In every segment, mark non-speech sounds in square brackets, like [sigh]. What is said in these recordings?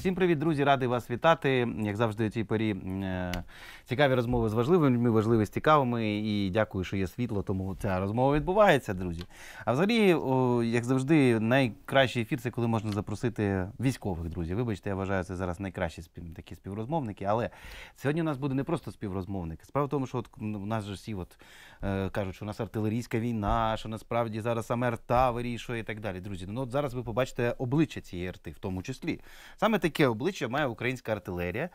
Всім привіт, друзі! Радий вас вітати. Як завжди, у цій порі е, цікаві розмови з важливими, важливі з цікавими. І дякую, що є світло, тому ця розмова відбувається, друзі. А взагалі, як завжди, найкращий ефір це коли можна запросити військових друзів. Вибачте, я вважаю це зараз найкращі такі співрозмовники. Але сьогодні у нас буде не просто співрозмовник. Справа в тому, що от ну, у нас же всі от, е, кажуть, що у нас артилерійська війна, що насправді зараз саме арта вирішує і так далі. Друзі, ну от зараз ви побачите обличчя цієї РТ, в тому числі. Саме такі таке обличчя має українська артилерія.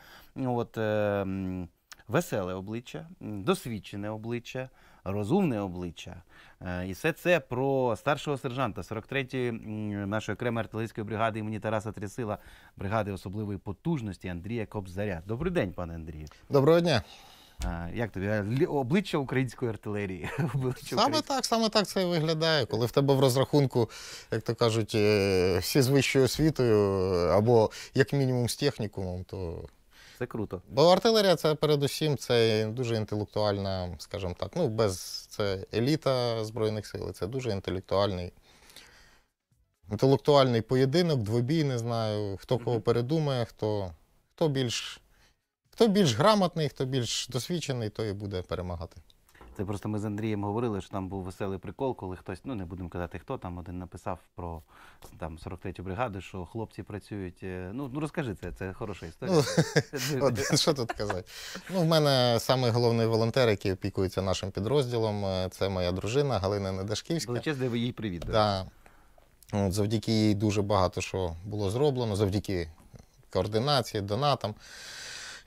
От, е, Веселе обличчя, досвідчене обличчя, розумне обличчя. Е, і все це про старшого сержанта 43-ї нашої окремої артилерійської бригади імені Тараса Трясила, бригади особливої потужності Андрія Кобзаря. Добрий день, пане Андрію. Доброго дня. Як тобі обличчя української артилерії? [laughs] Обличчя саме так, саме так це і виглядає. Коли в тебе в розрахунку, як то кажуть, е, всі з вищою освітою, е, або як мінімум з технікумом, то це круто. Бо артилерія це передусім це дуже інтелектуальна, скажімо так, ну без це еліта Збройних сил, це дуже інтелектуальний. Інтелектуальний поєдинок, двобій, не знаю, хто кого передумає, хто, хто більш. Хто більш грамотний, хто більш досвідчений, той і буде перемагати. Це просто ми з Андрієм говорили, що там був веселий прикол, коли хтось, ну не будемо казати, хто там один написав про там 43-ю бригаду, що хлопці працюють. Е, ну ну розкажи це, це хороша історія. Ну, [laughs] Що тут казати? Ну, в мене саме головний волонтер, який опікується нашим підрозділом, е, це моя дружина Галина Недашківська. Величезний їй привіт. Да. От, Завдяки їй дуже багато що було зроблено, завдяки координації, донатам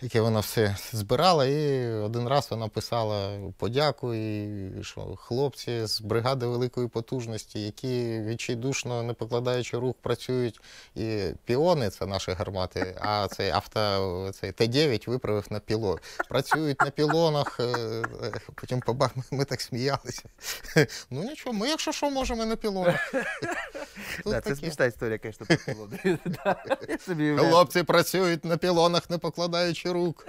яке вона все збирала. І один раз вона писала подяку, і що хлопці з бригади великої потужності, які відчайдушно не покладаючи рух, працюють і піони, це наші гармати, а цей авто цей Т-9 виправив на піло. Працюють на пілонах, е, е, потім побах, ми так сміялися. Ну нічого, ми, якщо що, можемо на пілонах. [laughs] Да, це смішна історія, звісно, про пілони. [laughs] Хлопці працюють на пілонах, не покладаючи хірург.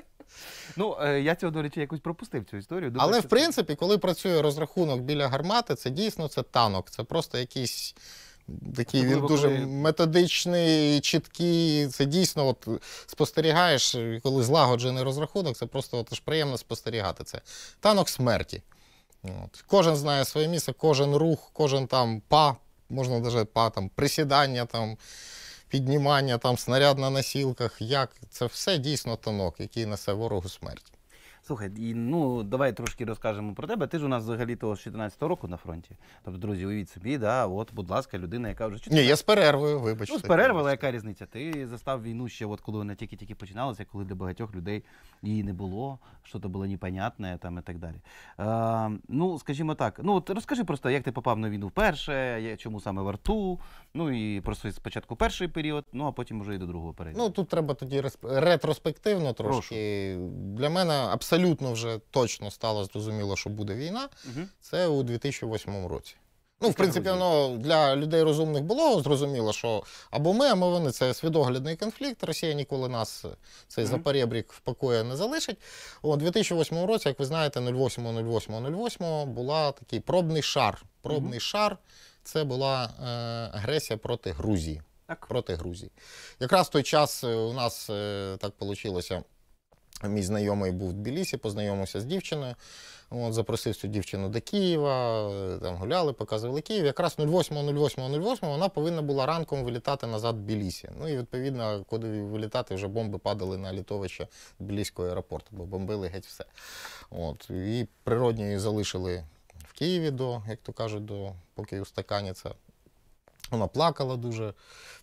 Ну, е, я цього, до речі, якось пропустив цю історію. Думаю, Але, в принципі, коли працює розрахунок біля гармати, це дійсно це танок. Це просто якийсь такий він дуже методичний, чіткий. Це дійсно от спостерігаєш, коли злагоджений розрахунок, це просто от, ж приємно спостерігати це. Танок смерті. От. Кожен знає своє місце, кожен рух, кожен там па, можна навіть па, там, присідання. там піднімання там снаряд на носілках, як це все дійсно танок, який несе ворогу смерть. Слухай, і ну давай трошки розкажемо про тебе. Ти ж у нас взагалі того з 14-го року на фронті. Тобто, друзі, уявіть собі, да, от, будь ласка, людина, яка вже 14... Ні, я з перервою, вибачте. Ну, з перерви, але яка різниця? Ти застав війну ще, от коли вона тільки-тільки починалася, коли для багатьох людей її не було, що то було непонятне там і так далі. Е, ну, скажімо так, ну от розкажи просто, як ти попав на війну вперше, чому саме в арту, Ну і просто спочатку перший період, ну а потім вже і до другого періоду. Ну тут треба тоді ретроспективно трошки. Прошу. Для мене абсолютно вже точно стало зрозуміло, що буде війна. Угу. Це у 2008 році. Ну, в принципі, воно для людей розумних було зрозуміло, що або ми, або вони це свідоглядний конфлікт. Росія ніколи нас е, цей mm -hmm. запорєбрік в не залишить. У 2008 році, як ви знаєте, 08 08 08.08.08 була такий пробний шар. Пробний mm -hmm. шар це була е, агресія проти Грузії. Так. Проти Грузії. Якраз в той час е, у нас е, так вийшло. Мій знайомий був в Тбілісі, познайомився з дівчиною. От, Запросив цю дівчину до Києва, там гуляли, показували Київ. Якраз 08-08-08 вона повинна була ранком вилітати назад в Тбілісі. Ну і відповідно, коли вилітати, вже бомби падали на літовище Тбіліського аеропорту, бо бомбили геть все. От, І природньо її залишили Києві, до, як то кажуть, до поки устаканяться вона плакала дуже,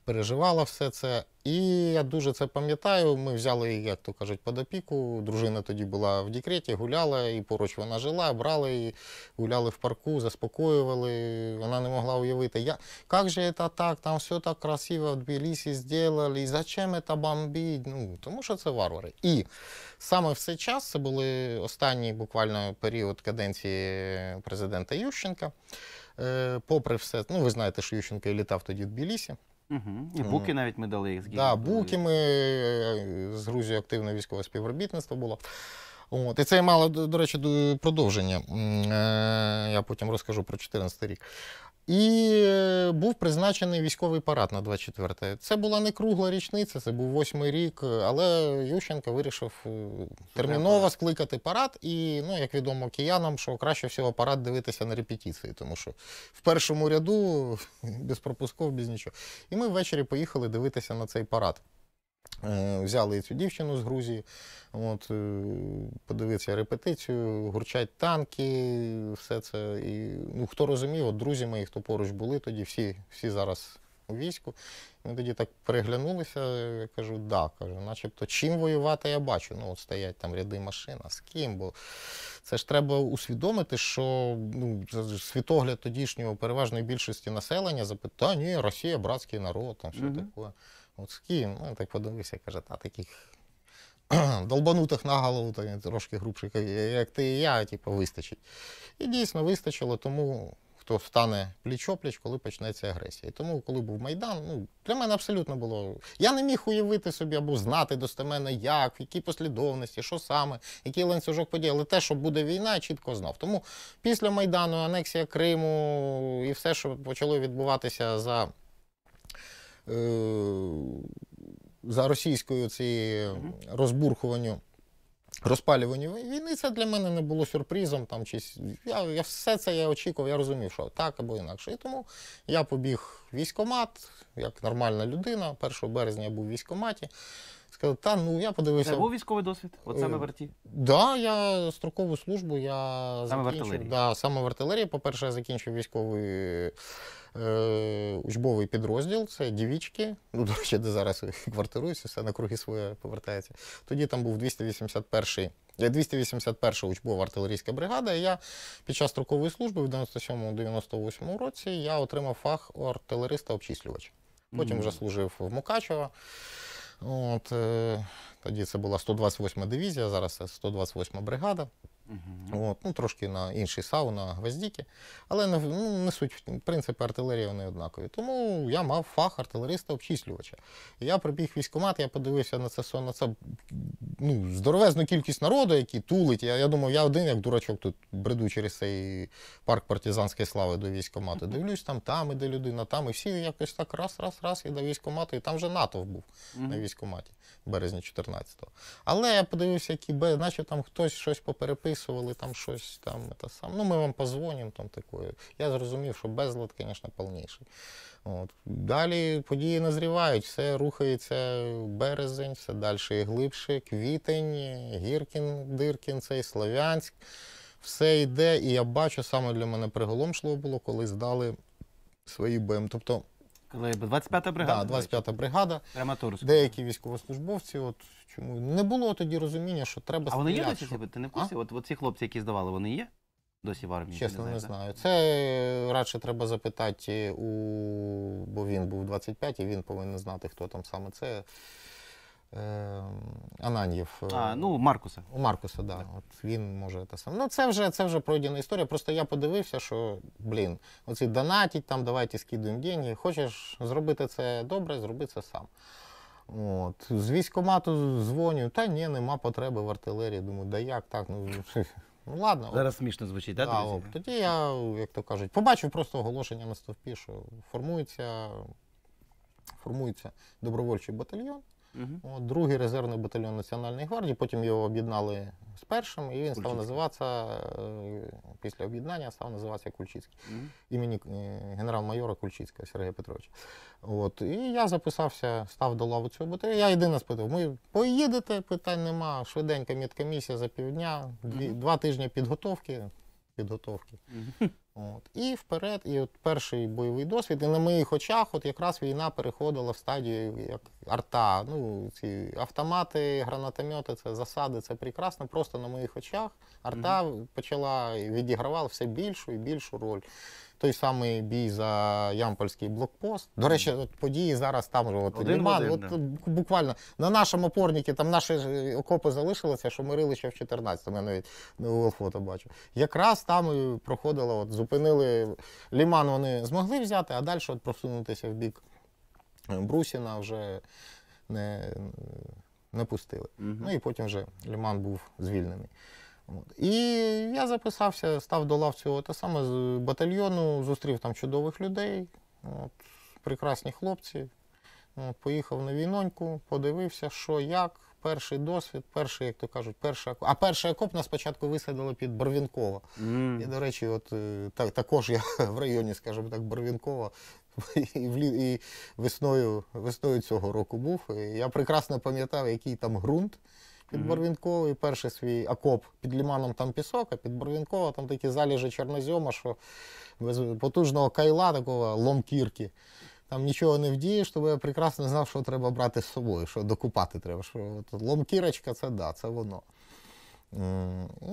переживала все це. І я дуже це пам'ятаю. Ми взяли її, як то кажуть, під опіку. Дружина тоді була в декреті, гуляла, і поруч вона жила, брали її, гуляли в парку, заспокоювали. Вона не могла уявити, як же це так, там все так красиво в Тбілісі зробили, і зачем це бомбіть? Ну, Тому що це варвари. І саме в цей час це були останній буквально період каденції президента Ющенка. Е, попри все, ну ви знаєте, що Ющенко і літав тоді в Білісі. Угу. І буки навіть ми дали їх з Так, да, буки ми е, з Грузією активне військове співробітництво було. От. І це мало, до речі, продовження. Е, я потім розкажу про 2014 рік. І е, був призначений військовий парад на 24-те. Це була не кругла річниця, це був восьмий рік. Але Ющенко вирішив е, терміново скликати парад. І, ну, як відомо, киянам, що краще всього парад дивитися на репетиції, тому що в першому ряду [laughs] без пропусков, без нічого. І ми ввечері поїхали дивитися на цей парад. Е, взяли цю дівчину з Грузії, от, е, подивитися репетицію, гурчать танки, все це. І, ну, Хто розумів, от друзі мої, хто поруч були, тоді всі всі зараз у війську. Ми тоді так переглянулися, я кажу, да, кажу, начебто чим воювати я бачу. Ну, от Стоять там ряди машин, а з ким? Бо це ж треба усвідомити, що ну, світогляд тодішнього переважної більшості населення запитає, ні, Росія братський народ, там все mm -hmm. таке. Муцкі, ну так подивився, каже, та таких [clears throat] долбанутих на голову, та, трошки грубших, як ти і я, типу, вистачить. І дійсно вистачило, тому хто стане пліч-опліч, коли почнеться агресія. І тому, коли був Майдан, ну для мене абсолютно було. Я не міг уявити собі або знати достеменно, як, в якій послідовності, що саме, який ланцюжок подій. Але те, що буде війна, я чітко знав. Тому після Майдану, анексія Криму і все, що почало відбуватися за. Е, за російською цією розбурхуванню. розпалюванню війни це для мене не було сюрпризом. Там чи я я все це я очікував, я розумів, що так або інакше. І тому я побіг в військомат, як нормальна людина. 1 березня я був в військоматі. Сказав, та ну я подивився. Це був військовий досвід? От е, саме в арті? Так, да, я строкову службу я саме закінчив. В артилерії. Да, саме в артилерії. По-перше, я закінчив військовий. Е, учбовий підрозділ, це дівічки, ну, до речі, де зараз квартируюся, все на круги своє повертається. Тоді там був 281-й. 281 е, учбова артилерійська бригада. я під час строкової служби в 97-98 році я отримав фах артилериста обчислювача Потім вже служив в Мукачево. От, е, Тоді це була 128 дивізія, зараз це 128 бригада. Угу. От, ну, Трошки на інший сау, на гвоздіки. Але ну, не суть, принципи артилерії вони однакові. Тому я мав фах артилериста-обчислювача. Я прибіг військкомат, я подивився на це на це ну, здоровезну кількість народу, які тулить. Я я думав, я один, як дурачок, тут бреду через цей парк партизанської слави до військомату. Дивлюсь, там там іде людина, там і всі якось так раз, раз, раз, і до військкомату, і там вже НАТО був угу. на військкоматі березня 14-го. Але я подивився, які Б, наче там хтось щось попереписували, там щось там та сам. Ну, ми вам позвонимо там такою. Я зрозумів, що безлад, звісно, повніший. От. Далі події назрівають, все рухається березень, все далі і глибше, квітень, Гіркін, Диркін, цей Слов'янськ. Все йде, і я бачу, саме для мене приголомшливо було, коли здали свої БМ. Тобто коли 25-та бригада? Так, 25-та бригада. Драматурська. Деякі військовослужбовці, от чому не було тоді розуміння, що треба А вони є досі? Що... Ти не в курсі? От, от ці хлопці, які здавали, вони є? Досі в армії? Чесно, не, не знаю. Це е, радше треба запитати, у... бо він був 25 і він повинен знати, хто там саме це. Е, Ананьєв. Е, а, ну, Маркуса. У Маркуса, да. так. От він може те саме. Ну, це вже це вже пройдена історія. Просто я подивився, що, блін, оці донатіть, там давайте скидуємо деньги. Хочеш зробити це добре, зроби це сам. От. З військомату дзвоню, та ні, нема потреби в артилерії. Думаю, да як так? Ну, [laughs] ну ладно. Зараз от. смішно звучить, так? Да, да, тоді я, як то кажуть, побачив просто оголошення на стовпі, що формується, формується добровольчий батальйон. Угу. От, Другий резервний батальйон Національної гвардії, потім його об'єднали з першим, і він став називатися е, після об'єднання став називатися Кульчицький угу. імені е, генерал-майора Кульчицького Сергія Петровича. От, І я записався, став до лави цього батальйону. Я єдине спитав, ми поїдете, питань нема, швиденька медкомісія за півдня, угу. два тижні підготовки. підготовки. Угу. От. І вперед, і от перший бойовий досвід. І на моїх очах от якраз війна переходила в стадію як арта. Ну, ці Автомати, гранатомети, це засади, це прекрасно. Просто на моїх очах арта mm почала відігравала все більшу і більшу роль той самий бій за Ямпольський блокпост. До речі, от події зараз там же. От, один Ліман, один, от буквально на нашому опорнику, там наші е, окопи залишилися, що мирили ще в 14-му, я навіть не ну, фото бачу. Якраз там і проходило, от зупинили ліман, вони змогли взяти, а далі от просунутися в бік е, Брусіна вже не не пустили. Угу. Ну і потім вже ліман був звільнений. І я записався, став до лав цього те саме з батальйону, зустрів там чудових людей, от, прекрасні хлопці. От, Поїхав на війноньку, подивився, що як. Перший досвід, перший, як то кажуть, перший окоп. А перший окоп нас спочатку висадили під Барвінково. Mm. І, до речі, от е, так, також я [laughs] в районі, скажімо так, Барвінкова [laughs] і влі... і весною, весною цього року був. І Я прекрасно пам'ятав, який там ґрунт під mm перший свій окоп під ліманом там пісок, а під Барвінково там такі заліжі чорнозьома, що без потужного кайла, такого ломкірки. Там нічого не вдієш, тому я прекрасно знав, що треба брати з собою, що докупати треба. Що Ломкірочка це да, це воно.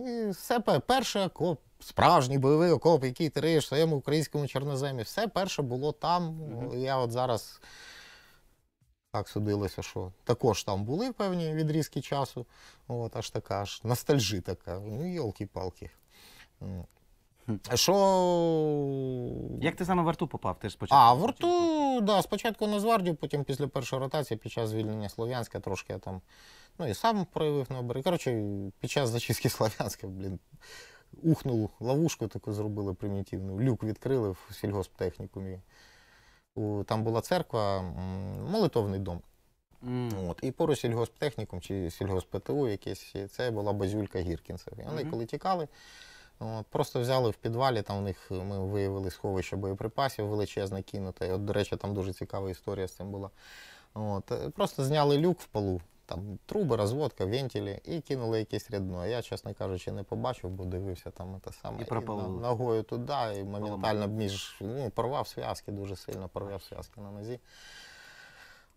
І все перше окоп, справжній бойовий окоп, який ти риєш в своєму українському чорноземі, все перше було там. Mm -hmm. Я от зараз. Так судилося, що також там були певні відрізки часу. От, Аж така аж ностальжі така. Ну, йолки-палки. А що... Як ти саме в Арту попав? Ти ж спочатку? А, в Арту, да, спочатку на Звардію, потім після першої ротації, під час звільнення Слов'янська, трошки я там. Ну і сам проявив набори. Коротше, під час зачистки [laughs] Слов'янська, блін. Ухнув ловушку таку зробили примітивну. Люк відкрили в сільгосптехнікумі там була церква, молитовний дом. Mm. От, І поруч сільгосптехнікум чи сільгоспту якесь, це була базюлька Гіркінцева. І вони mm -hmm. коли тікали, от, просто взяли в підвалі, там у них ми виявили сховище боєприпасів, величезне кинуте. І от, до речі, там дуже цікава історія з цим була. От, Просто зняли люк в полу, там труби, розводка, вентилі, і кинули якесь рядно. Я, чесно кажучи, не побачив, бо дивився там те саме. І пропалили. І ногою туди, і моментально між ну, порвав зв'язки, дуже сильно порвав зв'язки на нозі.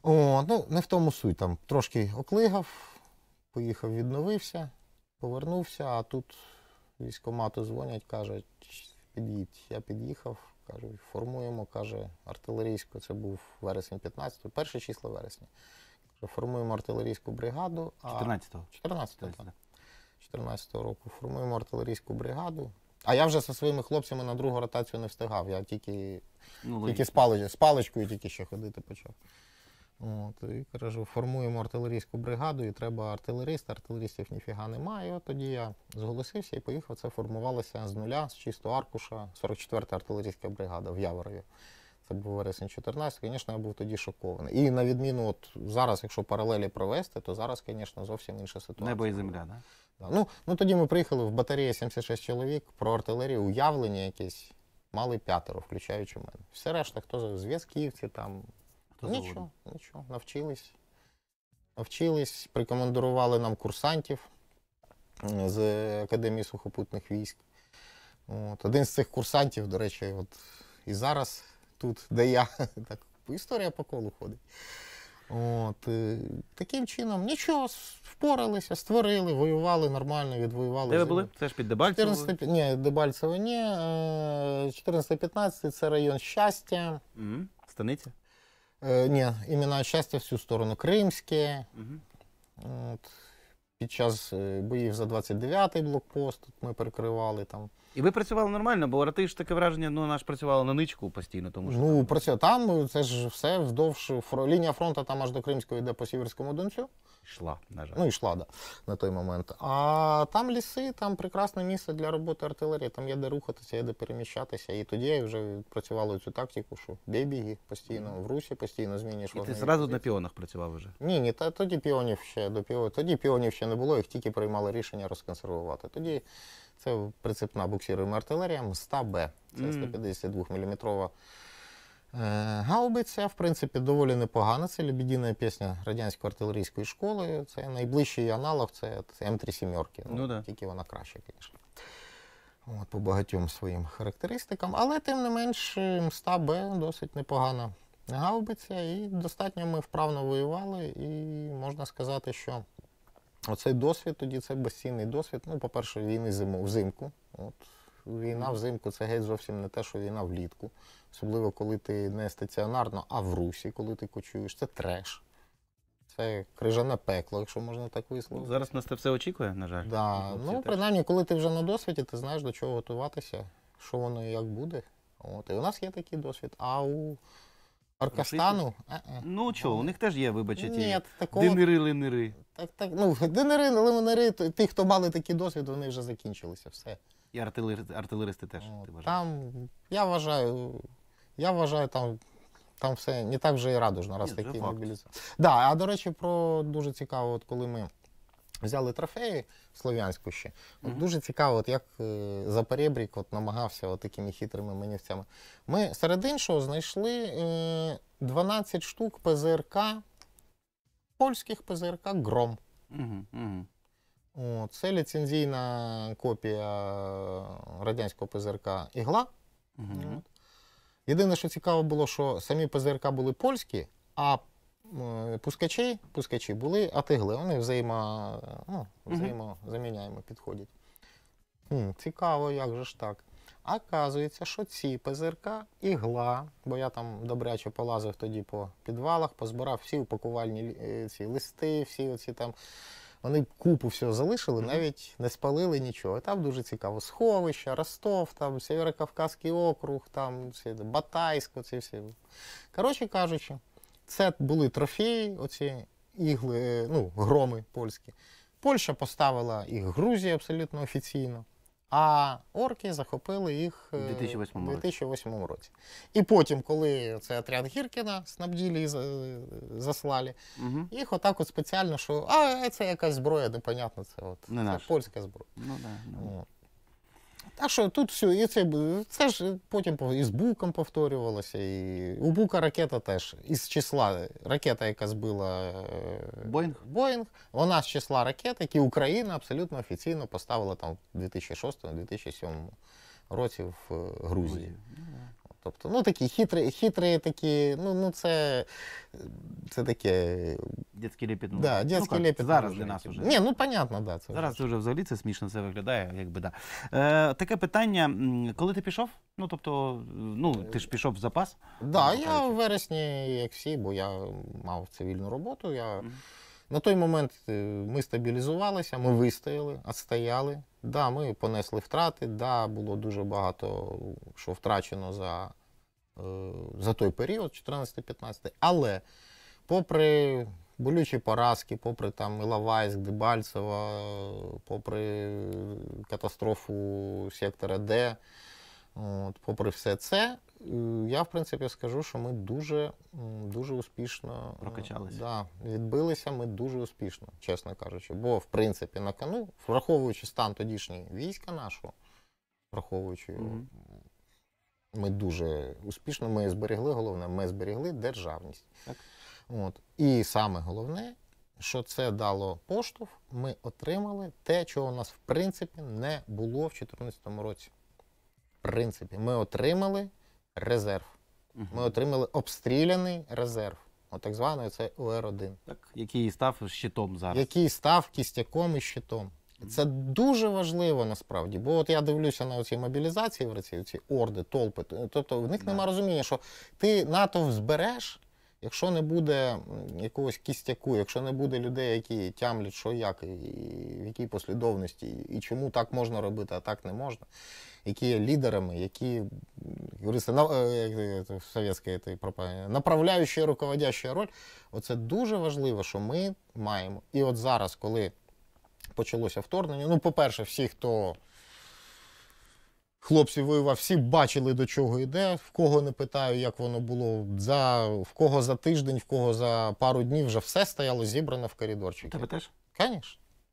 О, ну не в тому суть. Там трошки оклигав, поїхав, відновився, повернувся, а тут військомату дзвонять, кажуть, під'їдь. Я під'їхав, кажу, формуємо, каже, артилерійську. Це був вересень 15, перше число вересня. Формуємо артилерійську бригаду. 14-го. 14-го року. Формуємо артилерійську бригаду. А я вже зі своїми хлопцями на другу ротацію не встигав. Я тільки ну, тільки з, палич, з паличкою тільки ще ходити почав. От, І кажу, формуємо артилерійську бригаду, і треба артилерист, артилеристів ніфіга немає. І от тоді я зголосився і поїхав. Це формувалося з нуля, з чистого аркуша, 44-та артилерійська бригада в Яворові це був вересень 14, звісно, я був тоді шокований. І на відміну, от зараз, якщо паралелі провести, то зараз, звісно, зовсім інша ситуація. Небо і земля, так? Да? Ну, ну тоді ми приїхали в батарею 76 чоловік, про артилерію, уявлення якісь, мали п'ятеро, включаючи мене. Все решта, хто зв'язківці там. Хто нічого, заводу? нічого, навчились. Навчились, прикомандували нам курсантів з Академії сухопутних військ. От. Один з цих курсантів, до речі, от і зараз тут, де я. [laughs] Так, Історія по колу ходить. От, е, Таким чином, нічого, впоралися, створили, воювали нормально, відвоювали. Де ви були? Це ж під Дебальцево? ні, Дебальцево ні. 14-15 е, це район щастя. Угу. Станиця? Е, Ні, імена щастя всю сторону. Кримське. Угу. От, Під час е, боїв за 29-й блокпост тут ми перекривали там. І ви працювали нормально, бо арти ж таке враження, ну наш працювала на ничку постійно, тому що ну працює там. Е, це ж все вздовж лінія фронту там аж до Кримської йде по Сіверському Донцю йшла, на жаль. Ну, йшла, да, на той момент. А там ліси, там прекрасне місце для роботи артилерії, там є де рухатися, є де переміщатися. І тоді я вже працювала цю тактику, що бій постійно в русі, постійно змінюєш І Ти зразу на піонах працював вже? Ні, ні, та тоді піонів ще до піонів. Тоді піонів ще не було, їх тільки приймали рішення розконсервувати. Тоді це прицепна буксіруємо артилерія, 100 б Це 152 мм Е, гаубиця, в принципі, доволі непогана. Це лебедіна пісня радянської артилерійської школи. Це найближчий аналог, це М37. Ну, ну, тільки вона краща, звісно. От, По багатьом своїм характеристикам. Але, тим не менш, мста Б досить непогана гаубиця. І достатньо ми вправно воювали. І можна сказати, що оцей досвід тоді це безцінний досвід. Ну, по-перше, війни взимку. От, Війна взимку це геть зовсім не те, що війна влітку. Особливо, коли ти не стаціонарно, а в русі, коли ти кочуєш, це треш. Це крижане пекло, якщо можна так висловити. Зараз нас це все очікує, на жаль. Да. Ну, ну принаймні, коли ти вже на досвіді, ти знаєш до чого готуватися, що воно і як буде. От. І у нас є такий досвід. А у Аркастану. Ну що, у них теж є, вибачте, ті такого... динери-линери. Так, так, ну, [laughs] динери, лимонери, ті, хто мали такий досвід, вони вже закінчилися. Все. І артилер... артилеристи теж. О, ти Там, я вважаю, я вважаю, там там все не так вже і радужно, раз Ні, такі мобілізації. Да, а до речі, про дуже цікаво, от коли ми взяли трофеї Слов'янську ще. От угу. Дуже цікаво, от як е, Запорєбрік от намагався от такими хитрими манівцями. Ми серед іншого знайшли е, 12 штук ПЗРК, польських ПЗРК Гром. Угу, угу. Це ліцензійна копія радянського ПЗРК Ігла. Угу. Єдине, що цікаво було, що самі ПЗРК були польські, а пускачі пускачі були от Вони взаємо, ну, взаємозаміняємо підходять. Цікаво, як же ж так. Оказується, що ці ПЗРК ігла, бо я там добряче полазив тоді по підвалах, позбирав всі упакувальні е, ці листи, всі оці там. Вони купу всього залишили, навіть не спалили нічого. Там дуже цікаво. Сховища, Ростов, там Сєвєрокавказький округ, там Батайськ, оці всі. Коротше кажучи, це були трофеї, оці ігли, е, ну, громи польські. Польща поставила їх Грузії абсолютно офіційно. А орки захопили їх е, у 2008, 2008 році. І потім, коли цей отряд Гіркіна снабділі і е, заслали, угу. їх отак от спеціально, що а це якась зброя, непонятно, це от не це польська зброя. Ну, да, ну. Та що тут все, і це це ж потім і з Буком повторювалося, і у Бука ракета теж із числа е, ракета, яка збила е, Боїнг, Боїнг вона з числа ракет, які Україна абсолютно офіційно поставила там в 2006-2007 році в е, Грузії. Ну, Тобто, ну такі хитрі, хитрі такі, ну ну це це таке. Дітський лепіт. Ну, да, дітський ну, лепіт. Зараз для нас вже. Ні, ну понятно, да. Це зараз вже. це вже взагалі це смішно це виглядає, якби да. Е, Таке питання, коли ти пішов? Ну тобто, ну ти ж пішов в запас? Да, так, ну, я в вересні, як всі, бо я мав цивільну роботу. я... Mm -hmm. На той момент е, ми стабілізувалися, ми вистояли, відстояли. Да, ми понесли втрати, да, було дуже багато що втрачено за е, за той період, 14-15. Але попри болючі поразки, попри там Іловайськ, Дебальцево, попри катастрофу сектора Д. От, Попри все це, е, я в принципі скажу, що ми дуже дуже успішно е, прокачалися. Да, відбилися ми дуже успішно, чесно кажучи. Бо, в принципі, на кону, враховуючи стан тодішній війська нашого, враховуючи його, mm ми дуже успішно ми зберегли головне, ми зберегли державність. Так. От. І саме головне, що це дало поштовх, ми отримали те, чого у нас в принципі не було в 2014 році принципі, ми отримали резерв. Ми отримали обстріляний резерв. От так званий це УР-1. Так, який став щитом зараз. Який став кістяком і щитом. Це дуже важливо насправді, бо от я дивлюся на оці мобілізації в Росії, ці орди, толпи. Тобто в них да. нема розуміння, що ти НАТО збереш, Якщо не буде якогось кістяку, якщо не буде людей, які тямлять, що як, і в якій послідовності, і чому так можна робити, а так не можна, які є лідерами, які на направляюча і руководяща роль, оце дуже важливо, що ми маємо. І от зараз, коли почалося вторгнення, ну, по-перше, всі, хто Хлопці ви всі бачили, до чого йде. В кого не питаю, як воно було. За в кого за тиждень, в кого за пару днів вже все стояло зібрано в коридорчику. Тебе теж? Звісно.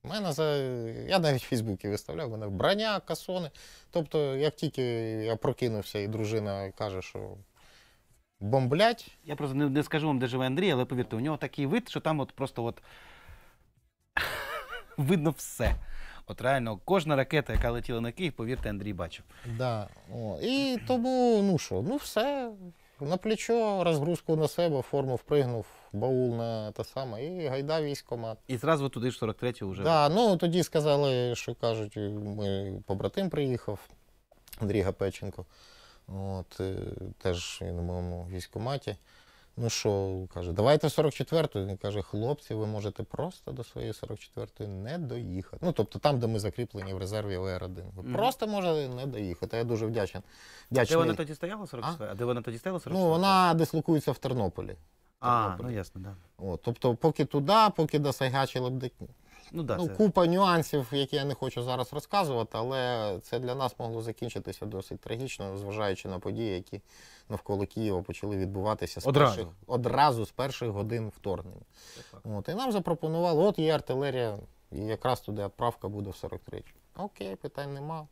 Мене за я навіть в Фейсбуці виставляв мене броня, касони. Тобто, як тільки я прокинувся, і дружина каже, що бомблять. Я просто не, не скажу вам, де живе Андрій, але повірте, у нього такий вид, що там от просто от [laughs] видно все. От реально кожна ракета, яка летіла на Київ, повірте, Андрій бачив. Да. О. І тому, ну що, ну все. На плечо, розгрузку на себе, форму впригнув, баул на те саме, і гайда військомат. І зразу туди в 43-й вже. Да, ну тоді сказали, що кажуть, ми побратим приїхав, Андрій Гапеченко. От, е, Теж на моєму військоматі. Ну що, каже, давайте 44-ту. Він каже, хлопці, ви можете просто до своєї 44-ї не доїхати. Ну, тобто там, де ми закріплені в резерві ЛР-1. Ви mm. просто можете не доїхати. Я дуже вдячен. вдячний. А де вона тоді стояла 44? А? а де вона тоді стояла 44? Ну, вона дислокується в Тернополі. А, Тернополі. ну ясно, да. Тобто, поки туди, поки до б Лебедні. Ну, да, ну, це... Купа нюансів, які я не хочу зараз розказувати, але це для нас могло закінчитися досить трагічно, зважаючи на події, які навколо Києва почали відбуватися з одразу. перших одразу з перших годин вторгнення. От, І нам запропонували, от є артилерія, і якраз туди відправка буде в 43. Окей, питань нема.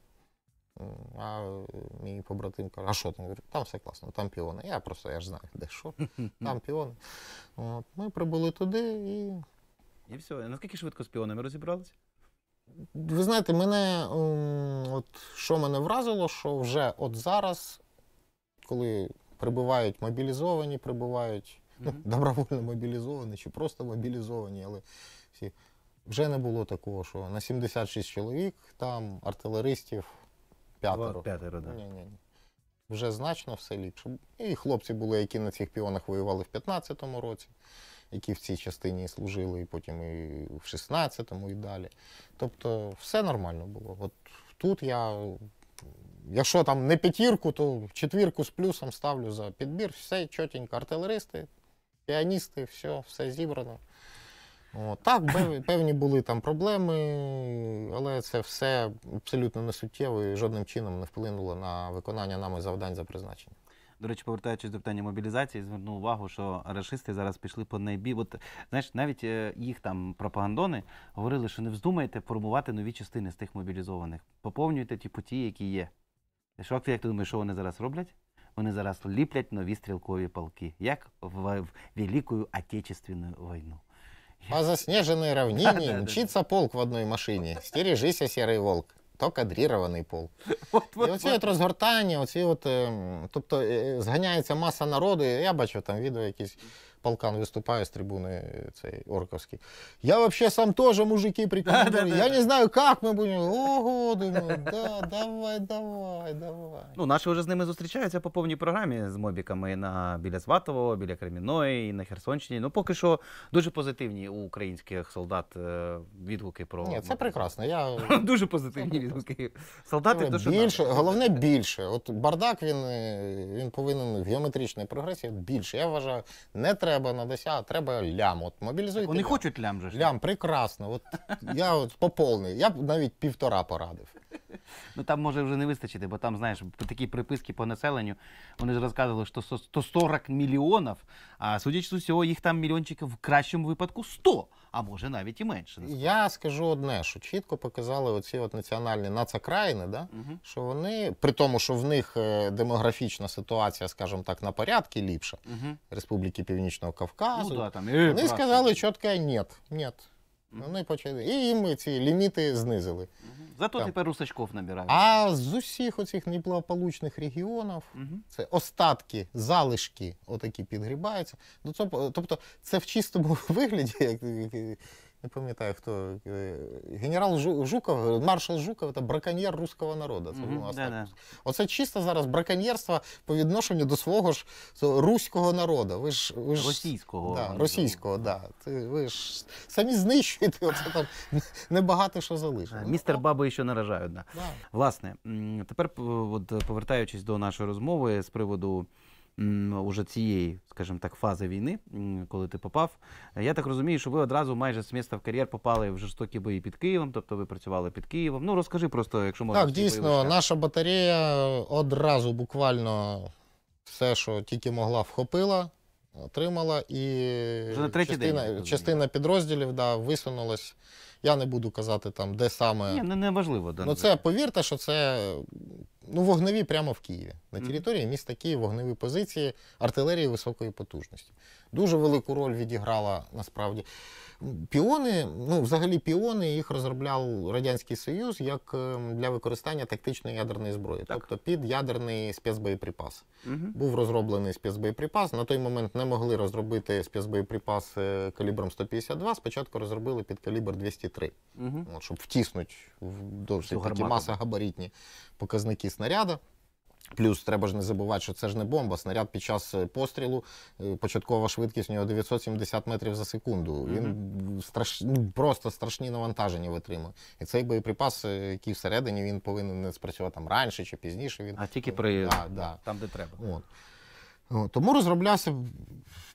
А мій побратим каже, а що там? Там все класно, там піони. Я просто я ж знаю, де що, [laughs] там піони. От, Ми прибули туди і. І все. Наскільки швидко з піонами розібралися? Ви знаєте, мене от що мене вразило, що вже от зараз, коли прибувають мобілізовані, прибувають ну, добровольно мобілізовані чи просто мобілізовані, але всі вже не було такого, що на 76 чоловік там артилеристів п'ятеро. п'ятеро, так. Ні, ні, ні. Вже значно все ліпше. І хлопці були, які на цих піонах воювали в 2015 році які в цій частині служили, і потім і в 16-му, і далі. Тобто, все нормально було. От тут я, якщо там не п'ятірку, то четвірку з плюсом ставлю за підбір, все чотенько, артилеристи, піаністи, все, все зібрано. О, так, [coughs] певні були там проблеми, але це все абсолютно несуттєво і жодним чином не вплинуло на виконання нами завдань за призначенням. До речі, повертаючись до питання мобілізації, звернув увагу, що рашисти зараз пішли по найбі. От знаєш, навіть е, їх там пропагандони говорили, що не вздумайте формувати нові частини з тих мобілізованих. Поповнюйте ті путі, які є. Що ти як ти думаєш, що вони зараз роблять? Вони зараз ліплять нові стрілкові полки, як в, в Великую Отечественную війну. По заснеженной равнине [laughs] да, полк в одной машині. Стережися, серый волк то кадрірований пол. [laughs] І оці от розгортання, оці от, ем, тобто е, е, зганяється маса народу. Я бачу, там відео якісь полкан выступаю с трибуны цей, Орковский. Я вообще сам тоже мужики прикольные. Я не знаю, как мы будем. Ого, думаю, ну, да, давай, давай, давай. Ну, наші вже з ними зустрічаються по повній програмі з мобіками на біля Сватового, біля Креміної, на Херсонщині. Ну, поки що дуже позитивні у українських солдат е, відгуки про. Ні, це прекрасно. Я... [laughs] Дуже позитивні відгуки. Солдати дуже більше, головне більше. От бардак він, е, він повинен в геометричній прогресії більше. Я вважаю, не треба треба на 10, а треба лям. От мобілізуйте. Вони лям. хочуть лям же. ж. Лям, прекрасно. От я от поповний. Я б навіть півтора порадив. [laughs] Ну там може вже не вистачити, бо там, знаєш, такі приписки по населенню. Вони ж розказували, що 140 мільйонів, а судячи з усього, їх там мільйончиків в кращому випадку 100 а може навіть і менше. Я скажу одне, що чітко показали оці от національні нацокраїни, да? Угу. що вони, при тому, що в них е, демографічна ситуація, скажімо так, на порядки ліпша, угу. Республіки Північного Кавказу, ну, да, там, вони і сказали чітко, ні, ні, вони почали. І ми ці ліміти знизили. Зато Там. тепер Русачков набирає. А з усіх оцих неблагополучних регіонів це остатки, залишки отакі підгрібаються. Ну, це- Тобто це в чистому [laughs] вигляді, як не пам'ятаю хто е, генерал Жуков, маршал Жуков це браконьєр руського народу. Це mm -hmm. да -да. Оце чисто зараз браконьєрство по відношенню до свого ж руського народу. Ви ж ви ж російського да, російського, да. ви ж самі знищуєте. Оце там небагато що залишилось. Е, містер Баби ще наражає одна. Да. Власне, тепер е, от повертаючись до нашої розмови з приводу уже цієї, скажімо так, фази війни, коли ти попав. Я так розумію, що ви одразу майже з міста в кар'єр попали в жорстокі бої під Києвом, тобто ви працювали під Києвом. Ну розкажи просто, якщо можна. Так, дійсно, бойовища. наша батарея одразу буквально все, що тільки могла, вхопила. Отримала і Вже на частина, день, частина підрозділів да, висунулась. Я не буду казати там, де саме. Ні, Не, не важливо. ну це повірте, що це ну, вогневі прямо в Києві. На території міста Київ вогневі позиції артилерії високої потужності. Дуже велику роль відіграла насправді. Піони, ну взагалі піони їх розробляв Радянський Союз як е, для використання тактичної ядерної зброї, так. тобто під ядерний спецбоєприпас. Угу. Був розроблений спецбоєприпас. На той момент не могли розробити спецбоєприпас е, калібром 152, спочатку розробили під калібр 203, угу. От, щоб втіснути в досить такі маси габаритні показники снаряда. Плюс треба ж не забувати, що це ж не бомба. Снаряд під час е, пострілу, е, початкова швидкість у нього 970 метрів за секунду. Він mm страш... Ну, просто страшні навантаження витримує. І цей боєприпас, е, який всередині він повинен не спрацювати там раніше чи пізніше. Він... А тільки при да, да. там, де треба. От. Тому розроблявся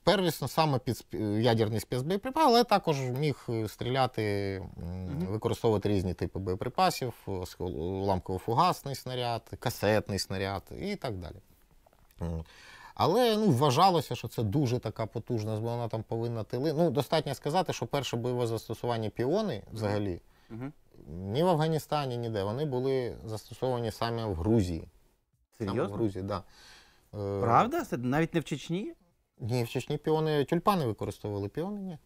первісно саме під ядерний спецбоєприпас, але також міг е, стріляти, використовувати різні типи боєприпасів, е, ламково-фугасний снаряд, касетний снаряд і так далі. Але ну, вважалося, що це дуже така потужна вона там повинна тили. Ну, достатньо сказати, що перше бойове застосування піони взагалі ні в Афганістані, ніде. Вони були застосовані саме в Грузії. Серйозно? Саме в Грузії, так. Да. Е, Правда? Це навіть не в Чечні? Ні, в Чечні піони тюльпани використовували піони, ні.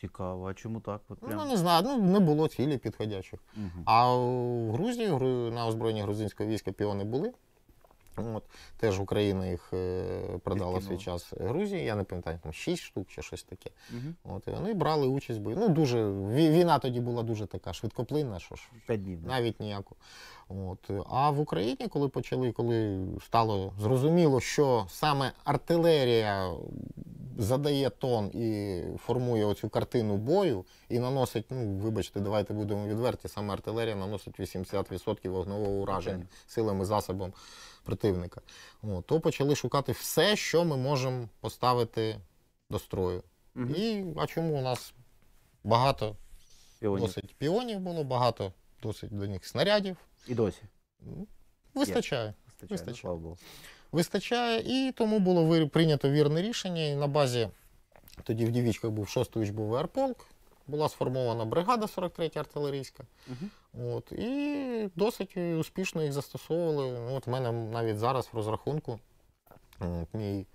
Цікаво, а чому так? От ну, прям? Ну не знаю, ну не було цілі підходячих. Угу. А в Грузії на озброєнні грузинського війська піони були. Ну, от, Теж Україна їх е, продала в свій час Грузії, я не пам'ятаю, там 6 штук чи щось таке. Угу. От, І вони брали участь. Ну, дуже, Війна тоді була дуже така швидкоплинна, що ж, днів, навіть ніяку. От. А в Україні, коли почали, коли стало зрозуміло, що саме артилерія задає тон і формує оцю картину бою, і наносить, ну вибачте, давайте будемо відверті, саме артилерія наносить 80% вогневого ураження okay. Ну, силами, засобом противника, то почали шукати все, що ми можемо поставити до строю. Угу. І а чому у нас багато піонів. досить піонів було, багато досить до них снарядів. І досі. Вистачає. Є. Вистачає. Вистачає. Ну, Богу. Вистачає, і тому було прийнято вірне рішення. І на базі тоді в дівчатках був шостович був Верполк була сформована бригада 43 я артилерійська. Угу. От, І досить успішно їх застосовували. Ну, от в мене навіть зараз в розрахунку от, мій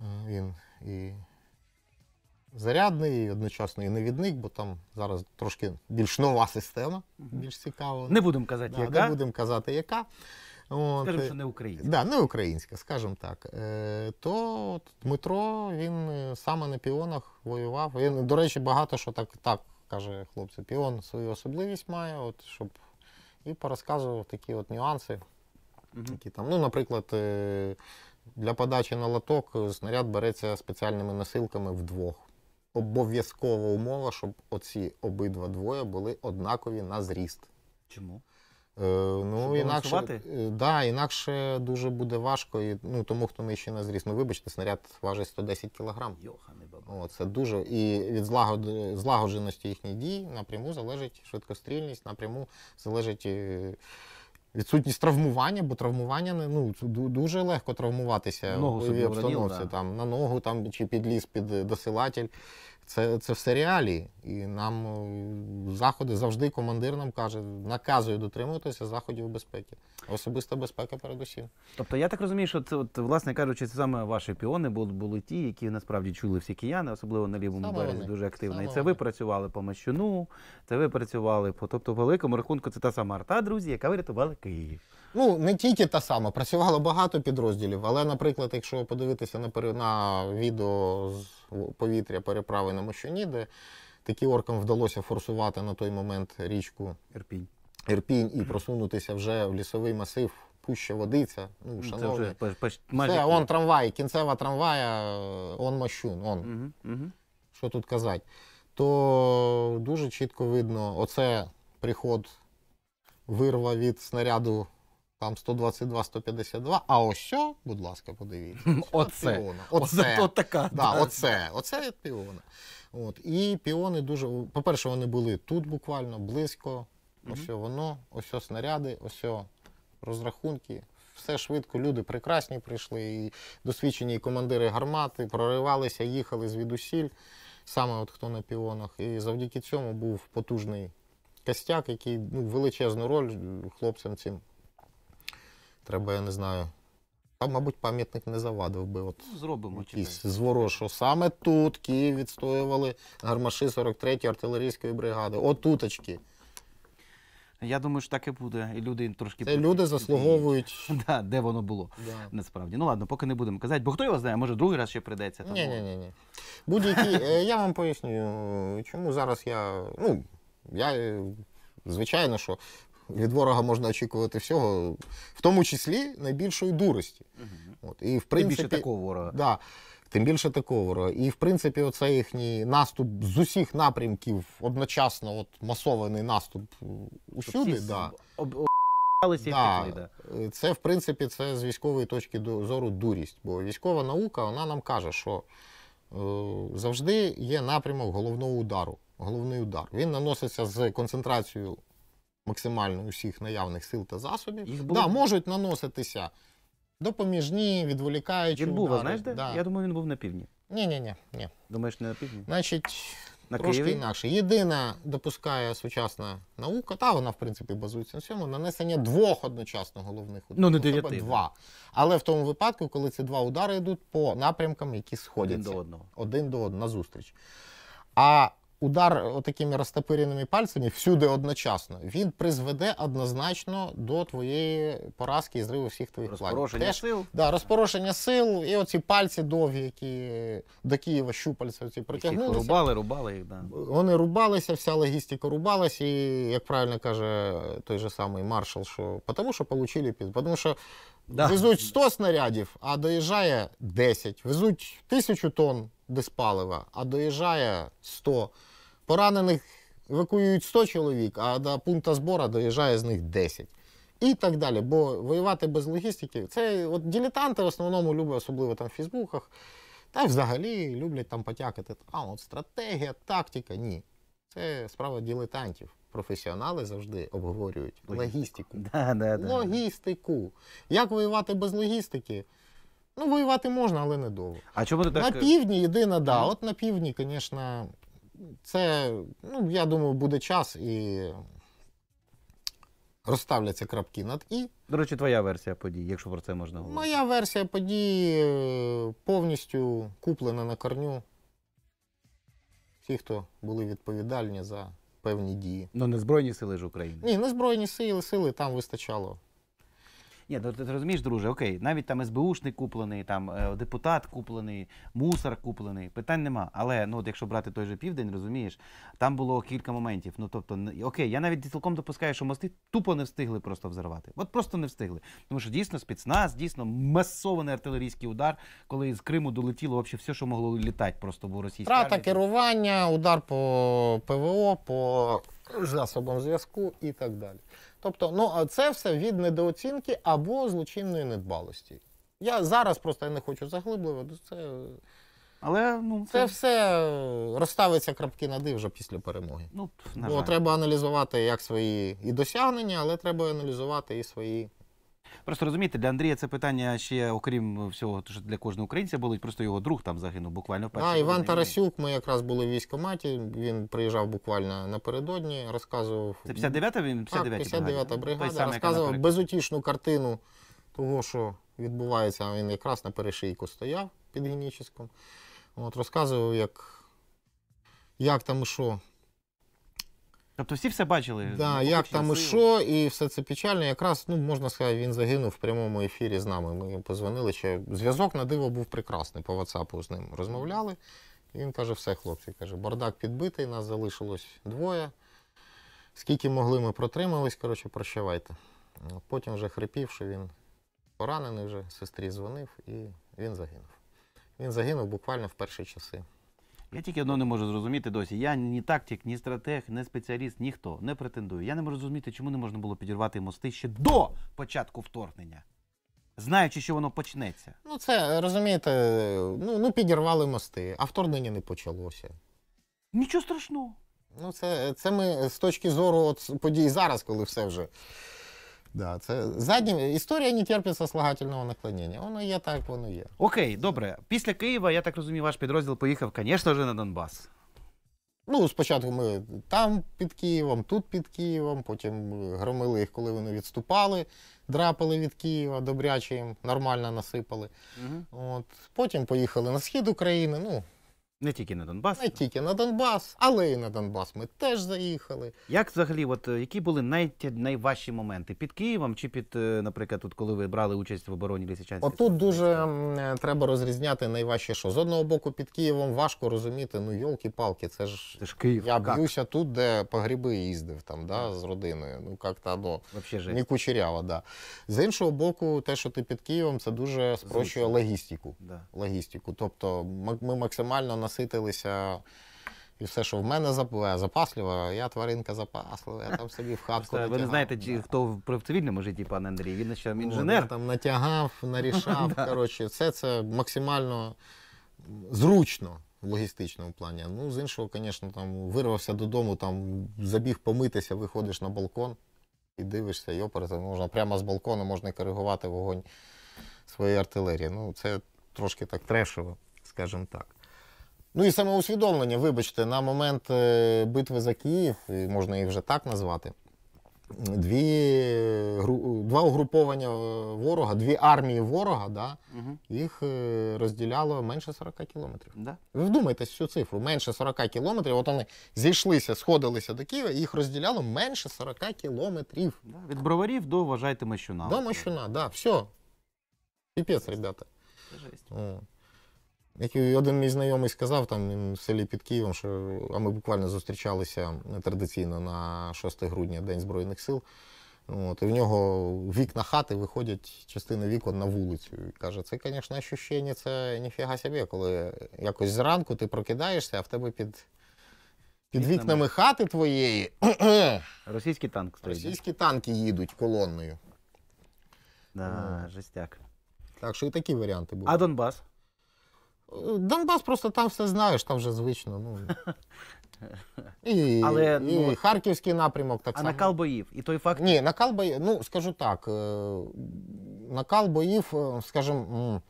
е, він і зарядний, і одночасно і невідник, бо там зараз трошки більш нова система, більш цікава. Не будемо казати, да, яка. Не будемо казати, яка. От, Скажемо, е, що не українська. Да, не українська, скажімо так. Е, То Дмитро він е, саме на піонах воював. Він, до речі, багато що так так каже хлопці. Піон свою особливість має, от щоб і порозказував такі от нюанси, які там, ну, наприклад. Е, для подачі на лоток снаряд береться спеціальними носилками вдвох. Обов'язкова умова, щоб оці обидва двоє були однакові на зріст. Чому? Е, ну, інакше, е, да, інакше дуже буде важко і ну, тому, хто ми ще не зріс. Ну, вибачте, снаряд важить 110 кілограм. О, це дуже. І від злагод... злагодженості їхніх дій напряму залежить швидкострільність, напряму залежить е, відсутність травмування, бо травмування ну, дуже легко травмуватися ногу в обстановці. да. там, на ногу там, чи під ліс, під досилатель. Це це все реалії. І нам е, заходи завжди командир нам каже, наказує дотримуватися заходів безпеки. Особиста безпека передусім. Тобто я так розумію, що це, от, власне кажучи, це саме ваші піони були, були ті, які насправді чули всі кияни, особливо на лівому саме березі, вони. дуже активно. Саме і це ви працювали по мащину. це ви працювали по тобто, великому рахунку, це та сама арта, друзі, яка врятувала Київ. Ну, не тільки та сама, працювало багато підрозділів, але, наприклад, якщо подивитися на пер... на відео з повітря переправи на Мощуні, де таки оркам вдалося форсувати на той момент річку Ірпінь Ірпінь і просунутися вже в лісовий масив. Пуща водиця, ну, шановні. Це, вже поч... Це он трамвай, кінцева трамвая, он мощун. он. Угу, угу. Що тут казати? То дуже чітко видно, оце приход вирва від снаряду там 122-152, а ось що, будь ласка, подивіться. Оце. Оце. От така. Да, Оце Оце від піона. От. І піони дуже. По-перше, вони були тут буквально близько. Ось воно, ось снаряди, ось розрахунки. Все швидко, люди прекрасні прийшли, і досвідчені командири гармати, проривалися, їхали звідусіль, саме от хто на піонах. І завдяки цьому був потужний костяк, який ну, величезну роль хлопцям цим Треба, я не знаю. А, мабуть, пам'ятник не завадив би. От ну, Зробимо якісь зворошо. Саме тут Київ відстоювали гармаші 43-ї артилерійської бригади. Отуточки. Я думаю, що так і буде. І люди трошки Це люди заслуговують. [laughs] Да, де воно було да. насправді. Ну ладно, поки не будемо казати, бо хто його знає, може другий раз ще прийдеться. Ні, ні, ні, ні. Будь-які. Е, я вам поясню, чому зараз я. Ну, я е, звичайно, що від ворога можна очікувати всього, в тому числі найбільшої дурості. Угу. От, і, в принципі, Тим більше такого ворога. Да, Тим більше такого ворога. І в принципі, оцей їхній наступ з усіх напрямків одночасно от, масований наступ е, усюди. Всі да. Об... да. Е, це, в принципі, це з військової точки зору дурість. Бо військова наука вона нам каже, що е, завжди є напрямок головного удару. Головний удар. Він наноситься з концентрацією максимально усіх наявних сил та засобів. Їх було... да, можуть наноситися допоміжні, відволікаючі. Він був, а знаєш де? Да. Я думаю, він був на півдні. Ні, ні, ні. ні. Думаєш, не на півдні? Значить, на трошки Києві? інакше. Єдина допускає сучасна наука, та вона, в принципі, базується на цьому, нанесення двох одночасно головних ударів. Ну, не ну, тобто дев'яти. Два. Але в тому випадку, коли ці два удари йдуть по напрямкам, які сходяться. Один до одного. Один до одного, назустріч. А удар е, такими розтопиреними пальцями всюди одночасно, він призведе однозначно до твоєї поразки і зриву всіх твоїх планів. Розпорошення Теж, сил. Да, Розпорошення сил і оці пальці довгі, які до Києва щупальця оці протягнулися. Рубали, рубали їх, да. Вони рубалися, вся логістика рубалась, і, як правильно каже той же самий маршал, що тому що отримали під. Тому що да. везуть 100 снарядів, а доїжджає 10. Везуть 1000 тонн диспалива, а доїжджає 100. Поранених евакуюють 100 чоловік, а до пункту збору доїжджає з них 10. І так далі. Бо воювати без логістики це от дилетанти в основному люблять, особливо там в Фейсбуках, та й взагалі люблять там потякати. А от стратегія, тактика ні. Це справа ділетантів. Професіонали завжди обговорюють логістику. [laughs] Да, да, да. Логістику. Як воювати без логістики? Ну, воювати можна, але недовго. А чому ти так... На е, півдні єдина, да. От на півдні, звісно, це, ну, я думаю, буде час і розставляться крапки над І. До речі, твоя версія подій, якщо про це можна говорити. Моя версія подій е, повністю куплена на корню. Ті, хто були відповідальні за певні дії. Ну, не Збройні сили ж України. Ні, не Збройні сили, сили там вистачало ні, ти, ну, ти розумієш, друже, окей, навіть там СБУшник куплений, там е, депутат куплений, мусор куплений. Питань нема. Але ну, от якщо брати той же південь, розумієш, там було кілька моментів. Ну тобто, окей, я навіть цілком допускаю, що мости тупо не встигли просто взорвати. От просто не встигли. Тому що дійсно спецназ, дійсно масований артилерійський удар, коли з Криму долетіло вообще все, що могло літати, просто був російський. Трата керування, удар по ПВО, по засобам зв'язку і так далі. Тобто, ну це все від недооцінки або злочинної недбалості. Я зараз просто я не хочу заглибливо, ну, Це Але, ну, це, це все е, розставиться крапки на «и» вже після перемоги. Ну, Бо треба аналізувати як свої і досягнення, але треба аналізувати і свої. Просто розумієте, для Андрія це питання ще, окрім всього, що для кожного українця були, просто його друг там загинув буквально в А Іван Тарасюк, ми якраз були в військкоматі, він приїжджав буквально напередодні, розказував. Це 59-та він? 59 59-та бригада. Ну, розказував безутішну картину того, що відбувається. Він якраз на перешийку стояв під Геніческом. От Розказував, як, як там і що. Тобто всі все бачили. Да, як там і що, і все це печально. Якраз ну можна сказати, він загинув в прямому ефірі з нами. Ми йому позвонили. Ще зв'язок на диво був прекрасний. По WhatsApp з ним розмовляли. І Він каже: все, хлопці, каже, бардак підбитий, нас залишилось двоє. Скільки могли, ми протримались. Коротше, прощавайте. Потім вже хрипів, що він поранений, вже сестрі дзвонив, і він загинув. Він загинув буквально в перші часи. Я тільки одно не можу зрозуміти досі. Я ні тактик, ні стратег, ні спеціаліст, ніхто не претендую. Я не можу зрозуміти, чому не можна було підірвати мости ще до початку вторгнення. Знаючи, що воно почнеться. Ну, це розумієте, ну ну підірвали мости, а вторгнення не почалося. Нічого страшного. Ну, це це ми з точки зору от подій зараз, коли все вже. Да, це заднім історія не терпить сослагательного наклонення. Воно є так, воно є. Окей, добре. Після Києва, я так розумію, ваш підрозділ поїхав, звісно ж, на Донбас. Ну, спочатку ми там під Києвом, тут під Києвом, потім е, громили їх, коли вони відступали, драпали від Києва, добряче їм нормально насипали. Угу. От, Потім поїхали на схід України. ну, не тільки на Донбас. Не тільки на Донбас, але і на Донбас ми теж заїхали. Як взагалі, от е, які були най, найважчі моменти під Києвом чи під, е, наприклад, тут, коли ви брали участь в обороні Лісичанська. Отут дуже е, треба розрізняти найважче, що з одного боку під Києвом важко розуміти, ну йолки-палки, це ж це ж Київ. Я как? б'юся тут, де по гриби їздив там, да, з родиною. Ну як то ну, не кучеряво, да. З іншого боку, те, що ти під Києвом, це дуже спрощує логістику. Да. Логістику. Тобто ми максимально на наситилися. І все, що в мене е, запасливо, я тваринка запаслива, я там собі в хатку. натягав. Ви не знаєте, чи хто в цивільному житті, пане Андрій, він ще інженер. Я там натягав, нарішав. [laughs] Коротше, все це максимально зручно в логістичному плані. Ну, з іншого, звісно, там вирвався додому, там забіг помитися, виходиш на балкон і дивишся, йоперти, можна прямо з балкону можна коригувати вогонь своєї артилерії. Ну, це трошки так трешево, скажімо так. Ну і самоусвідомлення, вибачте, на момент е, битви за Київ, можна їх вже так назвати, дві, е, два угруповання е, ворога, дві армії ворога, да, угу. їх розділяло менше 40 кілометрів. Да. Ви вдумайтесь цю цифру, менше 40 кілометрів. От вони зійшлися, сходилися до Києва, їх розділяло менше 40 кілометрів. Да. Від броварів до вважайте Мощуна. До Мощуна, так. Да. Все. Піпець, ребята. Жесть. О. Як і один мій знайомий сказав, там в селі під Києвом, що а ми буквально зустрічалися традиційно на 6 грудня День Збройних сил. От, І в нього вікна хати виходять частини вікон на вулицю. І Каже, це, звісно, ощущення, це ніфіга собі, коли якось зранку ти прокидаєшся, а в тебе під під вікнами, вікнами хати твоєї. [clears throat] Російський танк стоїть. Російські танки їдуть колонною. Да, жестяк. Так що і такі варіанти були. А Донбас? Донбас просто там все знаєш, там вже звично. Ну. [laughs] І Але, і ну, харківський напрямок так а само. А накал боїв. І той факт. Ні, накал боїв, ну скажу так, е, накал боїв, е, скажімо,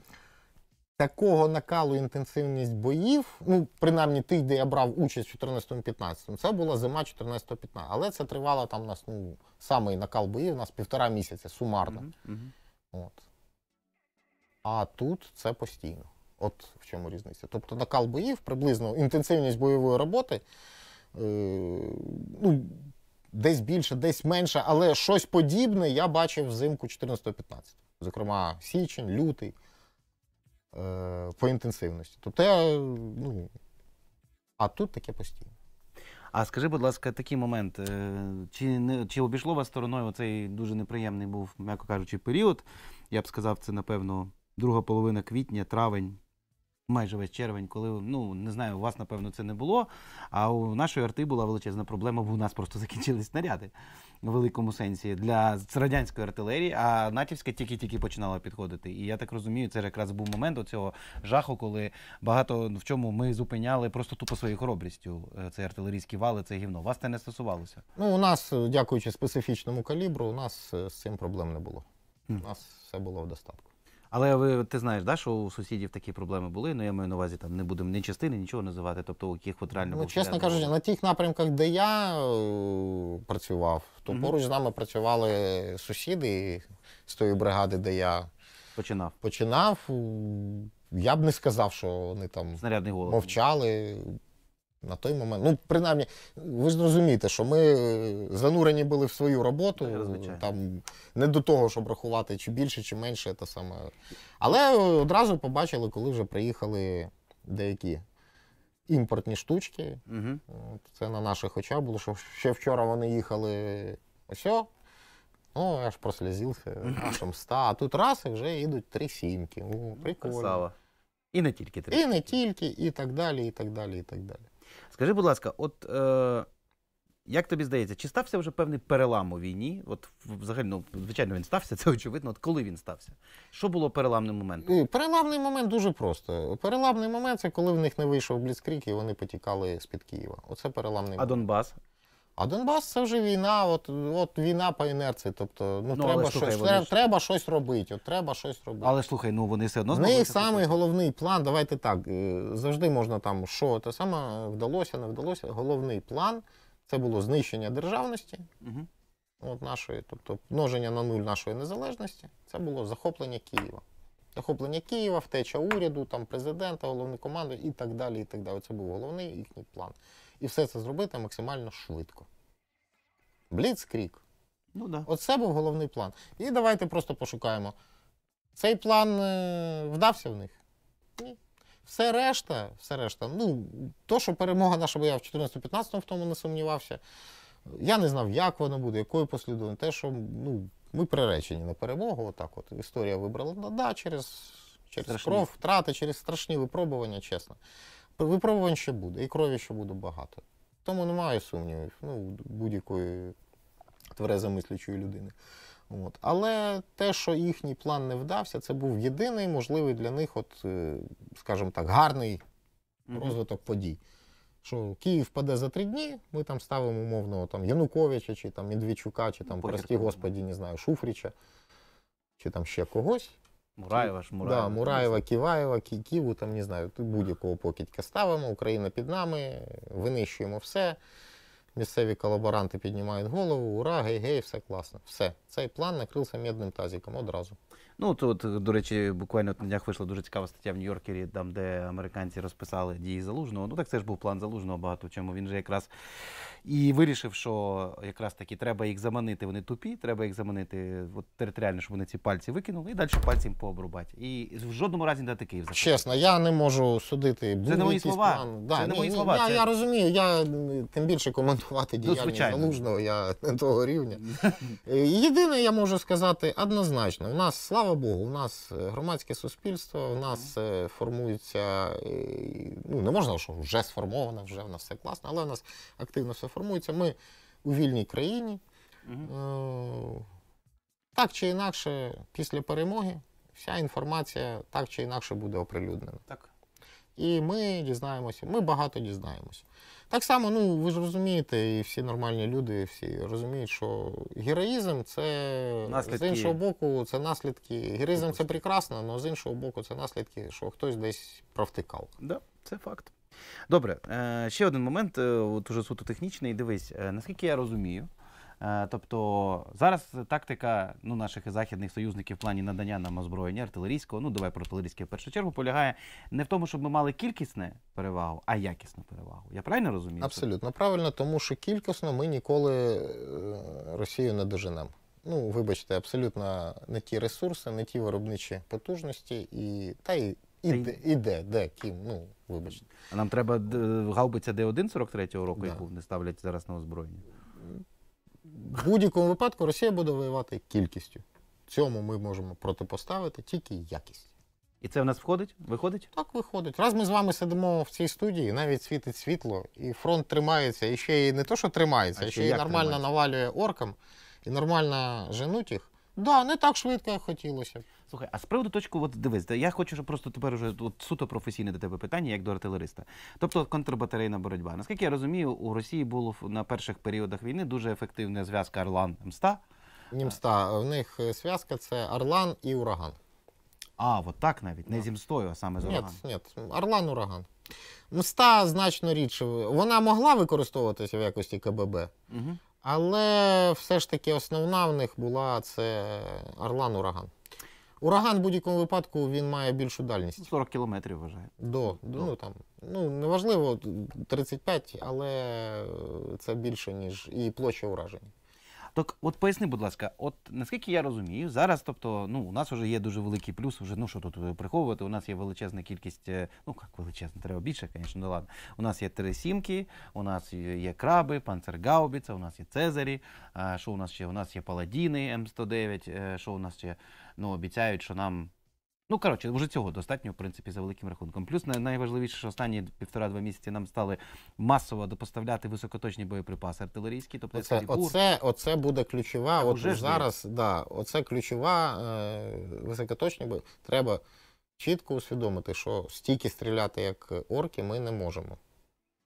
такого накалу інтенсивність боїв, ну, принаймні тих, де я брав участь в 14-15, це була зима 14-15. Але це тривало там у нас, ну, самий накал боїв, у нас півтора місяця, сумарно. Угу, угу. От. А тут це постійно. От в чому різниця. Тобто накал боїв, приблизно інтенсивність бойової роботи е, ну, десь більше, десь менше, але щось подібне я бачив взимку 14-15. Зокрема, січень, лютий е, по інтенсивності. Тобто я, ну, А тут таке постійно. А скажи, будь ласка, такий момент. Е, чи не чи обійшло вас стороною оцей дуже неприємний був, м'яко кажучи, період? Я б сказав, це, напевно, друга половина квітня, травень майже весь червень, коли ну не знаю, у вас напевно це не було. А у нашої арти була величезна проблема, бо у нас просто [laughs] закінчились снаряди в великому сенсі для радянської артилерії. А натівська тільки-тільки починала підходити. І я так розумію, це якраз був момент оцього жаху, коли багато в чому ми зупиняли просто тупо своєю хоробрістю. Е, цей артилерійський вали, це гівно. Вас це не стосувалося? Ну у нас, дякуючи специфічному калібру, у нас е, з цим проблем не було. У нас все було в достатку. Але ви ти знаєш, да, що у сусідів такі проблеми були. Ну я маю на увазі, там не будемо ні частини, нічого називати. Тобто, у яких от реально ну, був чесно порядок. кажучи, на тих напрямках, де я е, працював, то угу. поруч з нами працювали сусіди з тої бригади, де я починав. Починав. Я б не сказав, що вони там мовчали. На той момент, ну принаймні, ви ж розумієте, що ми е, занурені були в свою роботу, Звичайно. там не до того, щоб рахувати чи більше, чи менше, та саме. Але одразу побачили, коли вже приїхали деякі імпортні штучки. Угу. Це на наших очах було, що ще вчора вони їхали ось. Ну, я ж прослізився нашим ста. А тут раз і вже йдуть три сімки. О, прикольно. Красава. І не тільки три. І не тільки, і так далі, і так далі, і так далі. Скажи, будь ласка, от е, як тобі здається, чи стався вже певний перелам у війні? От взагалі, ну, звичайно, він стався, [laughs] це очевидно. От коли він стався? Що було переламним моментом? Ну, переламний момент дуже просто. Переламний момент це коли в них не вийшов Бліцкрік і вони потікали з-під Києва. Оце переламний А момент. Донбас? А Донбас це вже війна, от от війна по інерції. Тобто, ну, ну треба слухай, щось треба, треба щось робити. От треба щось робити. Але слухай, ну вони все одно В них самий головний план. Давайте так е, завжди можна там що те саме вдалося, не вдалося. Головний план це було знищення державності угу. от нашої, тобто множення на нуль нашої незалежності. Це було захоплення Києва. Захоплення Києва, втеча уряду, там президента, головний команду і так далі. І так далі. Це був головний їхній план. І все це зробити максимально швидко. Бліцкрік. Ну, да. Оце був головний план. І давайте просто пошукаємо. Цей план е, вдався в них? Ні. Все решта, все решта, ну, то, що перемога наша бо я в 14-15 в тому не сумнівався. Я не знав, як воно буде, якою послідовною, Те, що ну, ми приречені на перемогу. Отак от. Історія вибрала да, через, через кров, втрати, через страшні випробування, чесно. Випробувань ще буде, і крові ще буде багато. Тому немає сумнівів ну, будь-якої тверезомислячої людини. От. Але те, що їхній план не вдався, це був єдиний можливий для них, от, е, скажімо так, гарний розвиток подій. Що Київ паде за три дні, ми там ставимо умовно там, Януковича, чи там Медведчука, чи там, прості господі, не знаю, Шуфріча, чи там ще когось. Мураєва ж Мураєва. Да, Мураєва, Ківаєва, Ківу, там не знаю, будь-якого покидька ставимо, Україна під нами, винищуємо все. Місцеві колаборанти піднімають голову, ура, гей-гей, все класно. Все. Цей план накрився медним тазиком одразу. Ну тут, до речі, буквально на днях вийшла дуже цікава стаття в Нью-Йоркері, там де американці розписали дії залужного. Ну так це ж був план залужного багато чому. Він же якраз і вирішив, що якраз таки треба їх заманити. Вони тупі, треба їх заманити от, територіально, щоб вони ці пальці викинули і далі пальцем пообрубати. І в жодному разі не дати Київ. Захопити. Чесно, я не можу судити. це не мої слова. План. Да, це не ні, мої слова. Я, це... я розумію. Я тим більше коментувати ну, діяльність ну, залужного. Я [laughs] того рівня. [laughs] Єдине, я можу сказати однозначно, у нас слава слава Богу, у нас е, громадське суспільство, в нас е, формується, е, ну не можна, що вже сформовано, вже в нас все класно, але в нас активно все формується. Ми у вільній країні. Угу. Так чи інакше, після перемоги вся інформація так чи інакше буде оприлюднена. Так. І ми дізнаємося, ми багато дізнаємося. Так само, ну ви ж розумієте, і всі нормальні люди, всі розуміють, що героїзм це наслідки. з іншого боку, це наслідки. Героїзм це прекрасно, але з іншого боку, це наслідки, що хтось десь провтикав. Да, це факт. Добре, е, ще один момент, е, от уже суто технічний. Дивись, е, наскільки я розумію, Е, тобто зараз тактика ну, наших західних союзників в плані надання нам озброєння артилерійського, ну давай про артилерійське в першу чергу, полягає не в тому, щоб ми мали кількісне перевагу, а якісну перевагу. Я правильно розумію? Абсолютно правильно, тому що кількісно ми ніколи е, Росію не доженемо. Ну, вибачте, абсолютно не ті ресурси, не ті виробничі потужності і та й. І, і, де, де, ким, ну, вибачте. А нам треба е, гаубиця Д-1 43-го року, да. яку не ставлять зараз на озброєння будь-якому випадку Росія буде воювати кількістю. Цьому ми можемо протипоставити тільки якість. І це в нас входить? Виходить? Так, виходить. Раз ми з вами сидимо в цій студії, навіть світить світло, і фронт тримається, і ще й не то, що тримається, а ще й нормально тримається? навалює оркам, і нормально женуть їх. Да, не так швидко, як хотілося. Слухай, а з приводу точку, от дивись, я хочу щоб просто тепер уже от, суто професійне до тебе питання, як до артилериста. Тобто контрбатарейна боротьба. Наскільки я розумію, у Росії було на перших періодах війни дуже ефективна зв'язка Орлан Мста. Німста, в них е, зв'язка це Орлан і Ураган. А, от так навіть. Не зі мстою, а саме з Ні, ні, Орлан ураган. Мста значно рідше. Вона могла використовуватися в якості КББ, Мгм. Але все ж таки основна в них була це Орлан Ураган. Ураган в будь-якому випадку він має більшу дальність. 40 кілометрів вважаю. До, ну там, ну неважливо, 35, але е, це більше, ніж і площа ураження. Так, от поясни, будь ласка, от наскільки я розумію, зараз, тобто, ну у нас вже є дуже великий плюс, вже ну що тут приховувати. У нас є величезна кількість, е, ну як величезна, треба більше, звісно, ну ладно. У нас є три сімки, у нас є краби, панцергаубіца, у нас є Цезарі. Що у нас ще? У нас є Паладіни М109, е, що у нас ще ну обіцяють, що нам. Ну, коротше, вже цього достатньо, в принципі, за великим рахунком. Плюс найважливіше, що останні півтора-два місяці нам стали масово допоставляти високоточні боєприпаси артилерійські, тобто оце, оце, оце буде ключова. От вже зараз, є. да, оце ключова е, високоточні бо треба чітко усвідомити, що стільки стріляти, як орки, ми не можемо.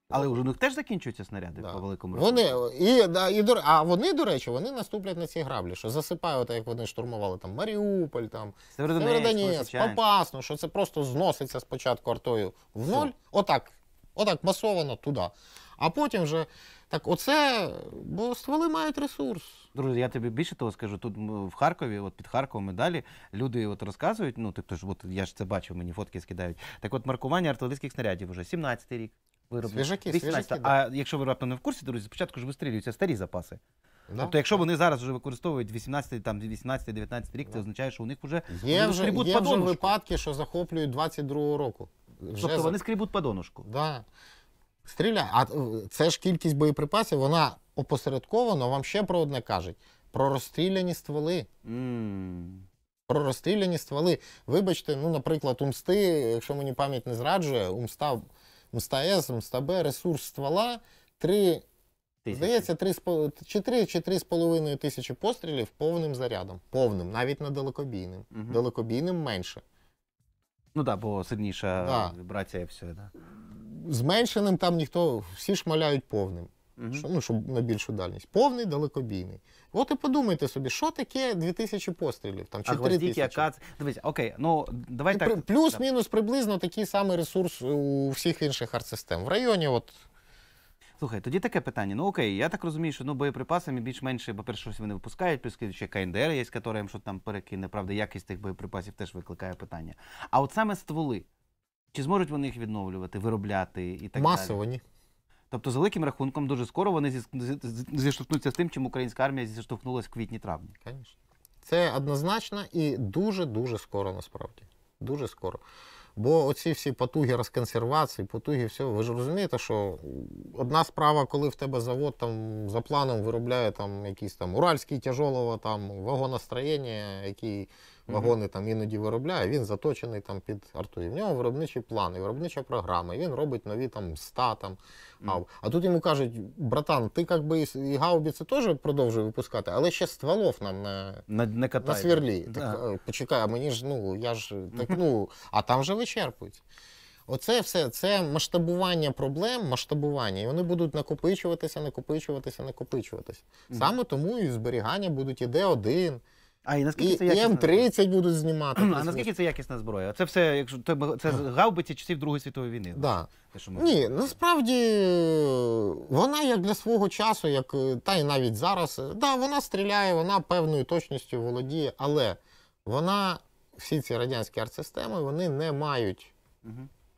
Але у них теж закінчуються снаряди да. по великому Вони і і а вони до речі, вони наступлять на ці граблі, що засипають, як вони штурмували там Маріуполь, там Северодонець, Попасну, що це просто зноситься спочатку артою в ноль, отак, отак масовано туди. А потім вже так, оце, бо стволи мають ресурс. Друзі, я тобі більше того скажу. Тут в Харкові, от під Харковом і далі, люди от розказують. Ну, тобто ж, от я ж це бачив, мені фотки скидають. Так от маркування артилерійських снарядів вже 17-й рік вироблено. Свіжаки, 18. свіжаки, А якщо ви раптом не в курсі, друзі, спочатку ж вистрілюються старі запаси. Да. Ну, тобто, якщо вони зараз вже використовують 18, там 18, 19 рік, це означає, що у них вже Є вже, є вже випадки, що захоплюють 22-го року. Вже Тобто за- вони скрібуть по донушку. Да. Стріля, а е, це ж кількість боєприпасів, вона опосередковано вам ще про одне кажуть: про розстріляні стволи. М. Про розстріляні стволи. Вибачте, ну, наприклад, умсти, якщо мені пам'ять не зраджує, умста МСТА-С, МСТАБ, ресурс ствола три, здається, 3, чи 3 чи 3,5 тисячі пострілів повним зарядом. Повним, навіть на далекобійним. Угу. Далекобійним менше. Ну так, да, бо сильніша да. вібрація і все, так. Да. Зменшеним там ніхто, всі шмаляють повним. Що, ну, щоб на більшу дальність. Повний далекобійний. От і подумайте собі, що таке 2000 пострілів там, чи а 3000. яка... Дивіться, окей, ну, давайте. Ну, так. Плюс-мінус приблизно такий самий ресурс у всіх інших артсистем. В районі от... Слухай, тоді таке питання. Ну окей, я так розумію, що ну, боєприпасами більш-менше, по-перше, щось вони випускають, плюс ще КНДР є, яка їм що там перекине, правда, якість тих боєприпасів теж викликає питання. А от саме стволи, чи зможуть вони їх відновлювати, виробляти і так Масово, далі? Масово, ні. Тобто, за великим рахунком, дуже скоро вони зіштовхнуться з тим, чим українська армія зіштовхнулася в квітні-травні. Це однозначно і дуже-дуже скоро насправді. Дуже скоро. Бо оці всі потуги розконсервації, потуги, все, ви ж розумієте, що одна справа, коли в тебе завод там за планом виробляє там якісь там уральські тяжолого там вагоностроєння, який вагони там іноді виробляє, він заточений там під арту. І в нього виробничі плани, виробнича програма, і він робить нові там ста там гав. А тут йому кажуть, братан, ти якби і гаубіці теж продовжує випускати, але ще стволов нам на на, на, на свірлі. Да. Так, е, Почекай, а мені ж ну я ж так ну, а там же вичерпують. Оце все це масштабування проблем, масштабування, і вони будуть накопичуватися, накопичуватися, накопичуватися. Саме тому і зберігання будуть іде один. А і наскільки і, якісна? І М-30 будуть знімати. а наскільки це якісна зброя? Це все, якщо це гаубиці часів Другої світової війни. Да. Те, що ми... Ні, насправді вона як для свого часу, як та й навіть зараз, да, вона стріляє, вона певною точністю володіє, але вона, всі ці радянські артсистеми, вони не мають.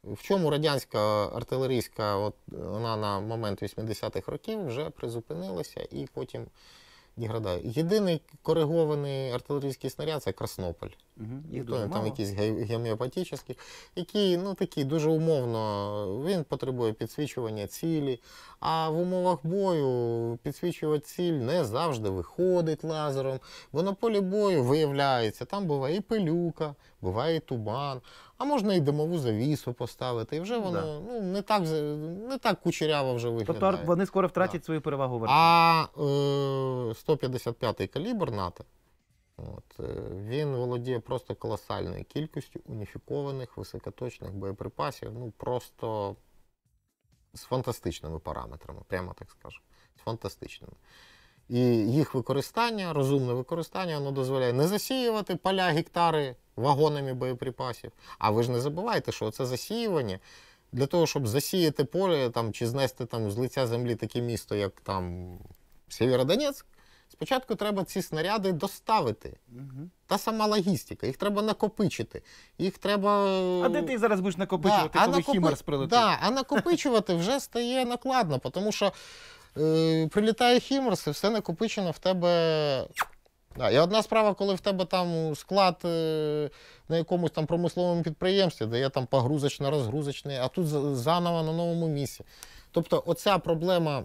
В чому радянська артилерійська, от вона на момент 80-х років вже призупинилася і потім деградає. Єдиний коригований артилерійський снаряд це Краснополь. Угу. Їх ну, дуже Там мало. якісь гемеопатічні, які ну, такі дуже умовно, він потребує підсвічування цілі. А в умовах бою підсвічувати ціль не завжди виходить лазером. Бо на полі бою виявляється, там буває і пилюка, буває і туман, а можна і димову завісу поставити. І вже воно да. ну, не так не так кучеряво вже тобто виглядає. Тобто вони скоро втратять да. свою перевагу. А е, 155-й калібр НАТО. От. Е, він володіє просто колосальною кількістю уніфікованих високоточних боєприпасів. Ну просто з фантастичними параметрами, прямо так скажу. З фантастичними. І їх використання, розумне використання, воно дозволяє не засіювати поля гектари вагонами боєприпасів. А ви ж не забувайте, що це засіювання. Для того, щоб засіяти поле там, чи знести там, з лиця землі таке місто, як там Сєвєродонецьк, Спочатку треба ці снаряди доставити. Угу. Та сама логістика, їх треба накопичити. Їх треба. Е, а де ти зараз будеш накопичувати, да, коли накопи... хімерс прилетить? Да, а накопичувати вже стає накладно, тому що е, прилітає Хімерс і все накопичено в тебе. Да, І одна справа, коли в тебе там склад е, на якомусь там промисловому підприємстві, де є там погрузочно-розгрузочний, а тут заново на новому місці. Тобто, оця проблема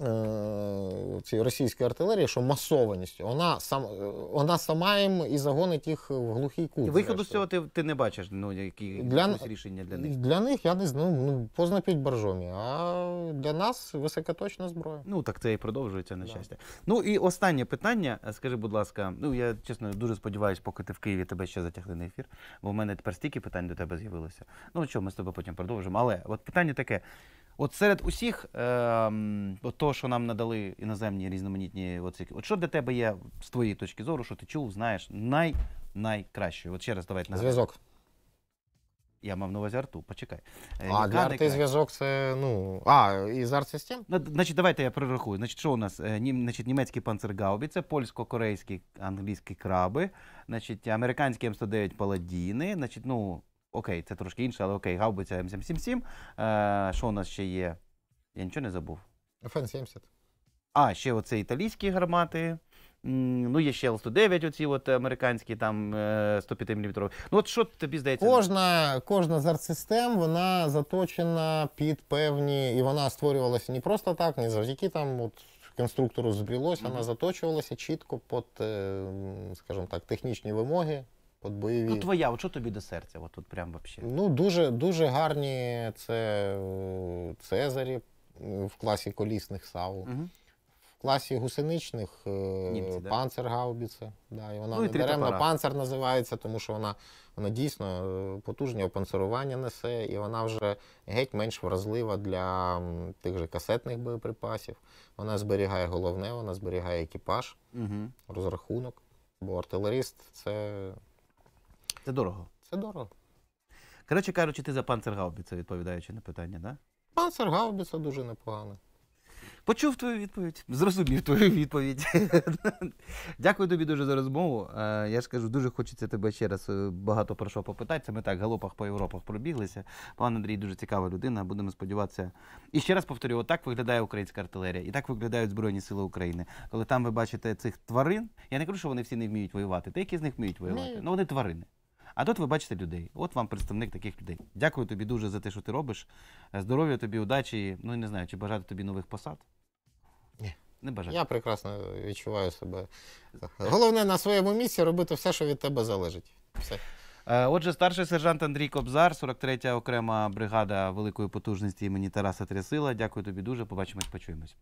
Е, цієї російської артилерії, що масованістю, вона сам е, вона сама їм і загонить їх в глухий кут. Виходу з цього ти ти не бачиш. Ну які для, рішення для них для них я не знаю. Ну познапіть боржомі. А для нас високоточна зброя. Ну так це і продовжується на да. щастя. Ну і останнє питання. Е, скажи, будь ласка, ну я чесно дуже сподіваюся, поки ти в Києві тебе ще затягли на ефір, бо в мене тепер стільки питань до тебе з'явилося. Ну що, ми з тобою потім продовжимо. Але от питання таке. От серед усіх, е, ем, от того, що нам надали іноземні різноманітні, оці, от що для тебе є з твоєї точки зору, що ти чув, знаєш, най, найкраще. От ще раз давайте на зв'язок. Я мав на увазі арту, почекай. Е, а для арти зв'язок це ну. А, із арт-систем? Значить, давайте я перерахую. Значить, що у нас? Е, нім, значить, Німецький панцергаубі, це польсько-корейські англійські краби, значить, американські М109 паладіни, значить, ну. Окей, це трошки інше, але окей, гаубиця М777. Е, Що у нас ще є? Я нічого не забув. ФН-70. А, ще оце італійські гармати. Ну, є ще Л-109, оці от американські там 105 е, мм. Ну, от що тобі здається? Кожна кожна з артсистем вона заточена під певні, і вона створювалася не просто так, не завдяки там от конструктору збрілось, mm -hmm. вона заточувалася чітко під, е, скажімо так, технічні вимоги От бойові. Ну, твоя, от що тобі до серця? От, от прям вообще. Ну, дуже дуже гарні це Цезарі е, в класі колісних саву. Угу. В класі гусеничних е, Німці, да? панцергаубіце. Да, і вона ну, не даремно панцер називається, тому що вона вона дійсно е, потужне опанцерування несе, і вона вже геть менш вразлива для тих же касетних боєприпасів. Вона зберігає головне, вона зберігає екіпаж, угу. розрахунок. Бо артилерист це. Це дорого. Це дорого. Коротше кажучи, ти за панцергаубіце, відповідаючи на питання, да? Панцер Гаубіса дуже непогано. Почув твою відповідь, зрозумів твою відповідь. [laughs] Дякую тобі дуже за розмову. Е, я ж кажу, дуже хочеться тебе ще раз е, багато про що попитати. ми так галопах по Європах пробіглися. Пан Андрій дуже цікава людина. Будемо сподіватися. І ще раз повторю: отак виглядає українська артилерія, і так виглядають Збройні Сили України. Коли там ви бачите цих тварин, я не кажу, що вони всі не вміють воювати. Деякі з них вміють воювати, Ну вони тварини. А тут ви бачите людей. От вам представник таких людей. Дякую тобі дуже за те, що ти робиш. Е, здоров'я тобі, удачі. Ну не знаю, чи бажати тобі нових посад. Ні. Не бажаю. Я прекрасно відчуваю себе. Головне на своєму місці робити все, що від тебе залежить. Все. Е, отже, старший сержант Андрій Кобзар, 43-я окрема бригада великої потужності імені Тараса Трясила. Дякую тобі дуже. Побачимось, почуємось.